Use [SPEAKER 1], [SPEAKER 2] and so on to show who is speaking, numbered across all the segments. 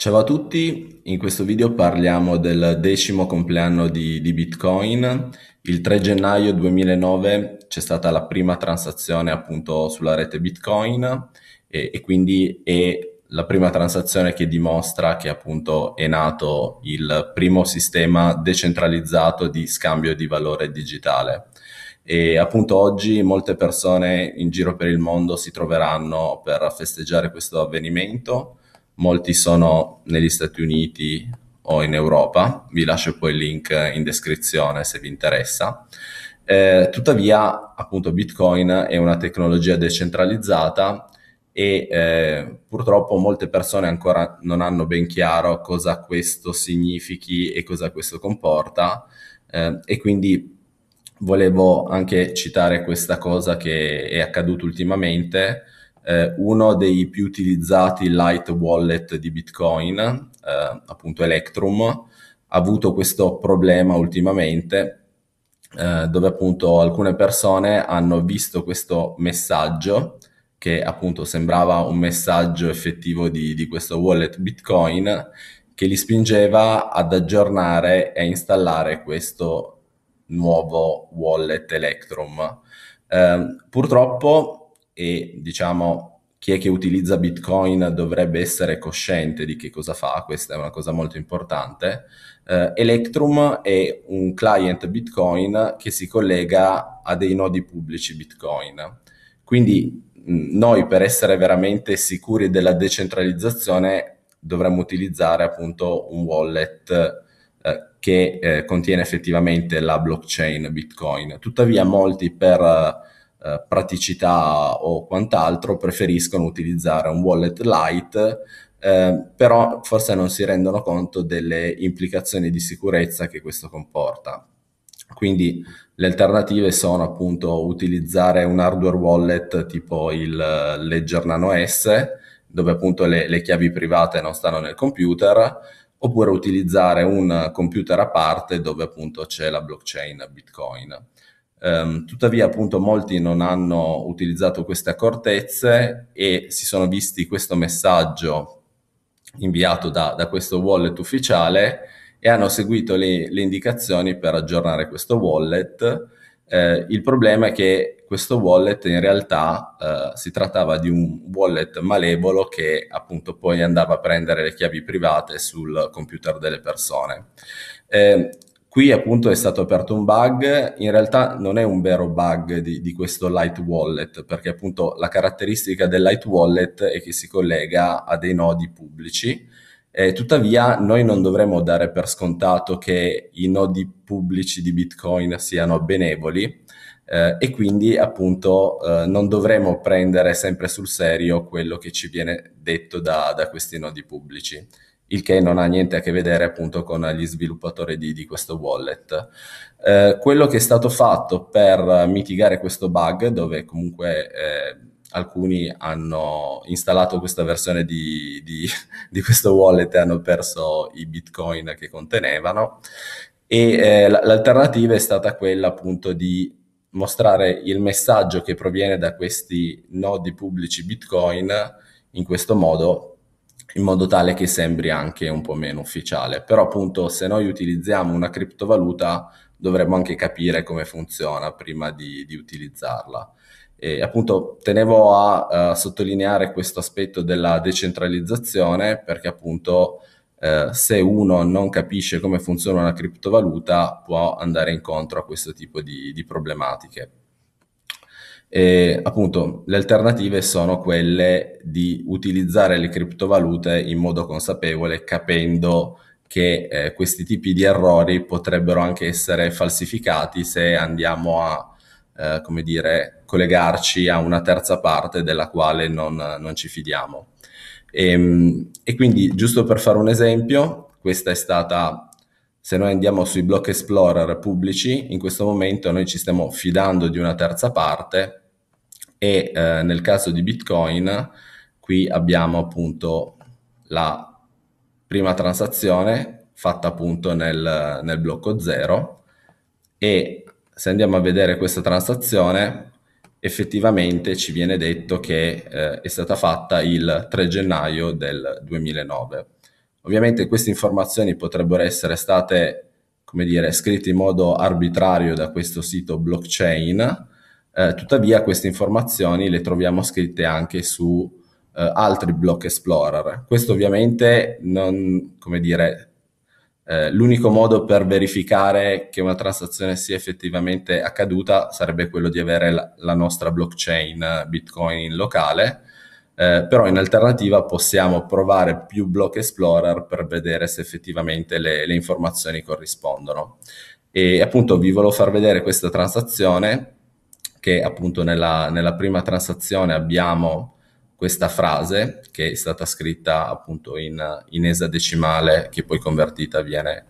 [SPEAKER 1] Ciao a tutti, in questo video parliamo del decimo compleanno di, di, Bitcoin. Il 3 gennaio 2009 c'è stata la prima transazione appunto sulla rete Bitcoin e, e quindi è la prima transazione che dimostra che appunto è nato il primo sistema decentralizzato di scambio di valore digitale. E appunto oggi molte persone in giro per il mondo si troveranno per festeggiare questo avvenimento molti sono negli Stati Uniti o in Europa, vi lascio poi il link in descrizione se vi interessa. Eh, tuttavia, appunto, Bitcoin è una tecnologia decentralizzata e eh, purtroppo molte persone ancora non hanno ben chiaro cosa questo significhi e cosa questo comporta eh, e quindi volevo anche citare questa cosa che è accaduta ultimamente eh, uno dei più utilizzati light wallet di Bitcoin, eh, appunto Electrum, ha avuto questo problema ultimamente eh, dove appunto alcune persone hanno visto questo messaggio che appunto sembrava un messaggio effettivo di, di questo wallet Bitcoin che li spingeva ad aggiornare e installare questo nuovo wallet Electrum. Eh, purtroppo e diciamo chi è che utilizza Bitcoin dovrebbe essere cosciente di che cosa fa, questa è una cosa molto importante. Eh, Electrum è un client Bitcoin che si collega a dei nodi pubblici Bitcoin. Quindi mh, noi per essere veramente sicuri della decentralizzazione dovremmo utilizzare appunto un wallet eh, che eh, contiene effettivamente la blockchain Bitcoin. Tuttavia molti per eh, praticità o quant'altro, preferiscono utilizzare un wallet light, eh, però forse non si rendono conto delle implicazioni di sicurezza che questo comporta. Quindi le alternative sono appunto utilizzare un hardware wallet tipo il eh, Ledger Nano S, dove appunto le, le chiavi private non stanno nel computer, oppure utilizzare un computer a parte dove appunto c'è la blockchain Bitcoin. Um, tuttavia, appunto, molti non hanno utilizzato queste accortezze e si sono visti questo messaggio inviato da, da questo wallet ufficiale e hanno seguito le, le indicazioni per aggiornare questo wallet. Eh, il problema è che questo wallet in realtà eh, si trattava di un wallet malevolo che appunto poi andava a prendere le chiavi private sul computer delle persone. Eh, Qui appunto è stato aperto un bug, in realtà non è un vero bug di, di, questo light wallet, perché appunto la caratteristica del light wallet è che si collega a dei nodi pubblici, eh, tuttavia noi non dovremmo dare per scontato che i nodi pubblici di Bitcoin siano benevoli eh, e quindi appunto eh, non dovremmo prendere sempre sul serio quello che ci viene detto da, da questi nodi pubblici il che non ha niente a che vedere appunto con gli sviluppatori di, di questo wallet. Eh, quello che è stato fatto per mitigare questo bug, dove comunque eh, alcuni hanno installato questa versione di, di, di, questo wallet e hanno perso i bitcoin che contenevano, e eh, l'alternativa è stata quella appunto di mostrare il messaggio che proviene da questi nodi pubblici bitcoin in questo modo in modo tale che sembri anche un po' meno ufficiale. Però appunto se noi utilizziamo una criptovaluta dovremmo anche capire come funziona prima di, di utilizzarla. E appunto tenevo a uh, sottolineare questo aspetto della decentralizzazione perché appunto uh, se uno non capisce come funziona una criptovaluta può andare incontro a questo tipo di, di problematiche. E appunto le alternative sono quelle di utilizzare le criptovalute in modo consapevole, capendo che eh, questi tipi di errori potrebbero anche essere falsificati se andiamo a, eh, come dire, collegarci a una terza parte della quale non, non ci fidiamo. E, ehm, e, quindi, giusto per fare un esempio, questa è stata, se noi andiamo sui block explorer pubblici, in questo momento noi ci stiamo fidando di una terza parte e eh, nel caso di Bitcoin qui abbiamo appunto la prima transazione fatta appunto nel, nel blocco 0 e se andiamo a vedere questa transazione effettivamente ci viene detto che eh, è stata fatta il 3 gennaio del 2009. Ovviamente queste informazioni potrebbero essere state, come dire, scritte in modo arbitrario da questo sito blockchain, eh, tuttavia queste informazioni le troviamo scritte anche su eh, altri block explorer. Questo ovviamente non, come dire, eh, l'unico modo per verificare che una transazione sia effettivamente accaduta sarebbe quello di avere la, la nostra blockchain eh, Bitcoin in locale, eh, però in alternativa possiamo provare più block explorer per vedere se effettivamente le, le informazioni corrispondono. E appunto vi volevo far vedere questa transazione che appunto nella, nella prima transazione abbiamo questa frase che è stata scritta appunto in, in esadecimale che poi convertita viene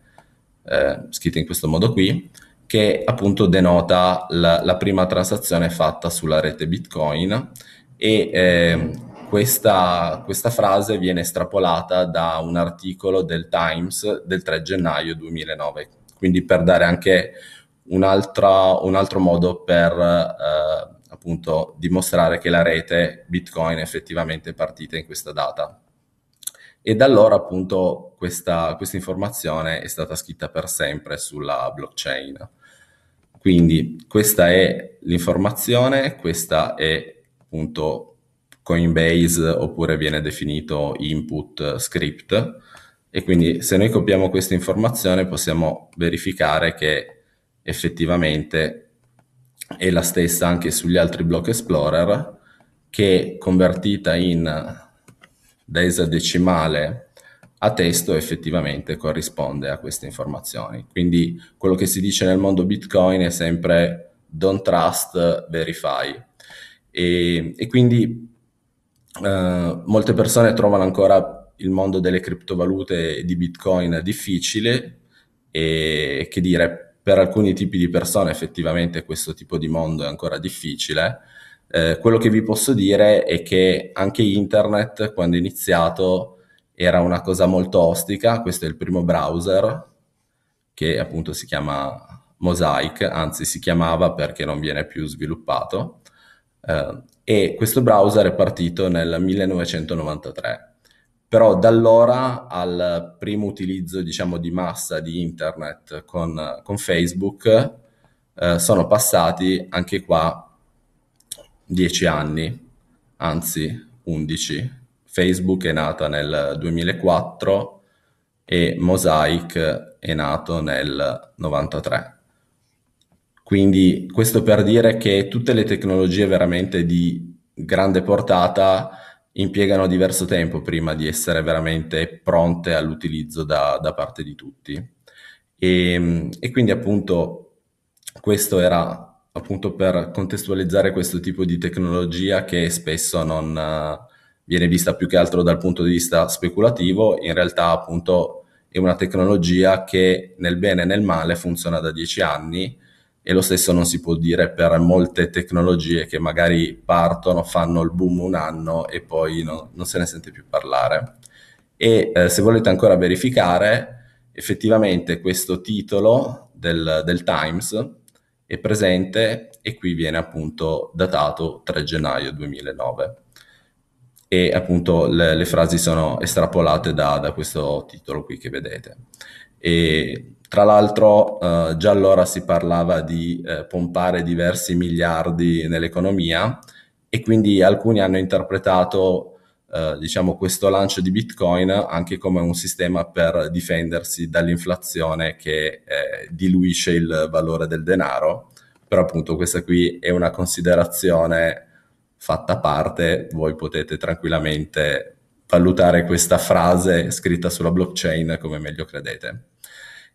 [SPEAKER 1] eh, scritta in questo modo qui che appunto denota la, la prima transazione fatta sulla rete bitcoin e eh, questa, questa, frase viene estrapolata da un articolo del Times del 3 gennaio 2009 quindi per dare anche un, altro, un altro modo per eh, appunto dimostrare che la rete Bitcoin è effettivamente partita in questa data. E da allora appunto questa, questa informazione è stata scritta per sempre sulla blockchain. Quindi questa è l'informazione, questa è appunto Coinbase oppure viene definito input script e quindi se noi copiamo questa informazione possiamo verificare che effettivamente è la stessa anche sugli altri Block Explorer che convertita in decimale a testo effettivamente corrisponde a queste informazioni. Quindi quello che si dice nel mondo Bitcoin è sempre don't trust, verify. E, e quindi eh, molte persone trovano ancora il mondo delle criptovalute di Bitcoin difficile e che dire per alcuni tipi di persone effettivamente questo tipo di mondo è ancora difficile. Eh, quello che vi posso dire è che anche internet quando è iniziato era una cosa molto ostica, questo è il primo browser che appunto si chiama Mosaic, anzi si chiamava perché non viene più sviluppato eh, e questo browser è partito nel 1993 però da allora al primo utilizzo, diciamo, di massa di internet con, con Facebook, eh, sono passati anche qua 10 anni, anzi 11. Facebook è nata nel 2004 e Mosaic è nato nel 93. Quindi questo per dire che tutte le tecnologie veramente di grande portata impiegano diverso tempo prima di essere veramente pronte all'utilizzo da, da parte di tutti. E, e, quindi appunto questo era appunto per contestualizzare questo tipo di tecnologia che spesso non viene vista più che altro dal punto di vista speculativo, in realtà appunto è una tecnologia che nel bene e nel male funziona da dieci anni e lo stesso non si può dire per molte tecnologie che magari partono, fanno il boom un anno e poi no, non se ne sente più parlare. E eh, se volete ancora verificare, effettivamente questo titolo del, del Times è presente e qui viene appunto datato 3 gennaio 2009 e appunto le, le frasi sono estrapolate da, da questo titolo qui che vedete. E tra l'altro eh, già allora si parlava di eh, pompare diversi miliardi nell'economia e quindi alcuni hanno interpretato eh, diciamo, questo lancio di Bitcoin anche come un sistema per difendersi dall'inflazione che eh, diluisce il valore del denaro. Però appunto questa qui è una considerazione fatta a parte, voi potete tranquillamente valutare questa frase scritta sulla blockchain come meglio credete.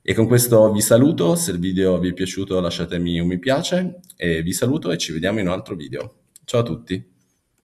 [SPEAKER 1] E con questo vi saluto, se il video vi è piaciuto lasciatemi un mi piace e vi saluto e ci vediamo in un altro video. Ciao a tutti!